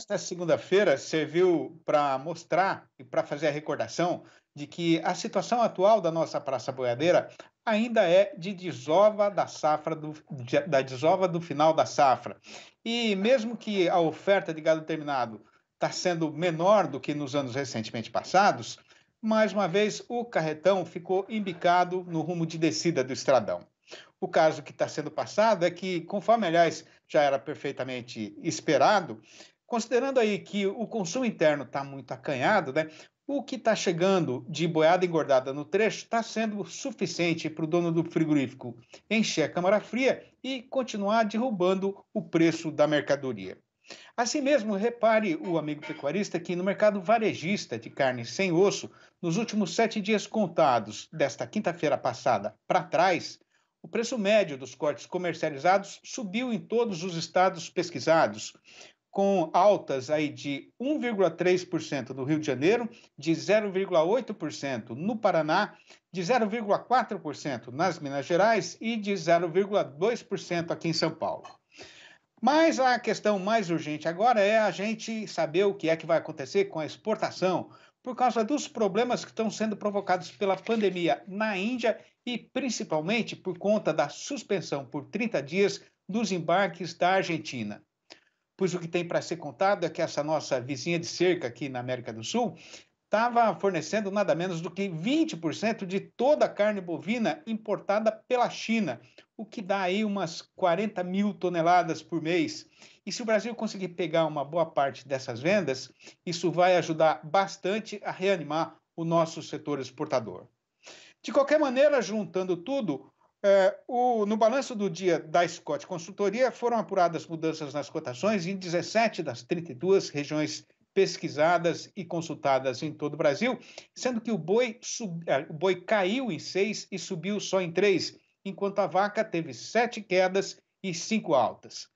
Esta segunda-feira serviu para mostrar e para fazer a recordação de que a situação atual da nossa praça boiadeira ainda é de desova da safra do, de, da desova do final da safra. E mesmo que a oferta de gado terminado está sendo menor do que nos anos recentemente passados, mais uma vez o carretão ficou embicado no rumo de descida do estradão. O caso que está sendo passado é que, conforme, aliás, já era perfeitamente esperado, Considerando aí que o consumo interno está muito acanhado, né? O que está chegando de boiada engordada no trecho está sendo suficiente para o dono do frigorífico encher a câmara fria e continuar derrubando o preço da mercadoria. Assim mesmo, repare o amigo pecuarista que no mercado varejista de carne sem osso, nos últimos sete dias contados desta quinta-feira passada para trás, o preço médio dos cortes comercializados subiu em todos os estados pesquisados com altas aí de 1,3% no Rio de Janeiro, de 0,8% no Paraná, de 0,4% nas Minas Gerais e de 0,2% aqui em São Paulo. Mas a questão mais urgente agora é a gente saber o que é que vai acontecer com a exportação por causa dos problemas que estão sendo provocados pela pandemia na Índia e principalmente por conta da suspensão por 30 dias dos embarques da Argentina pois o que tem para ser contado é que essa nossa vizinha de cerca aqui na América do Sul estava fornecendo nada menos do que 20% de toda a carne bovina importada pela China, o que dá aí umas 40 mil toneladas por mês. E se o Brasil conseguir pegar uma boa parte dessas vendas, isso vai ajudar bastante a reanimar o nosso setor exportador. De qualquer maneira, juntando tudo, é, o, no balanço do dia da Scott Consultoria, foram apuradas mudanças nas cotações em 17 das 32 regiões pesquisadas e consultadas em todo o Brasil, sendo que o boi, sub, é, o boi caiu em seis e subiu só em três, enquanto a vaca teve sete quedas e cinco altas.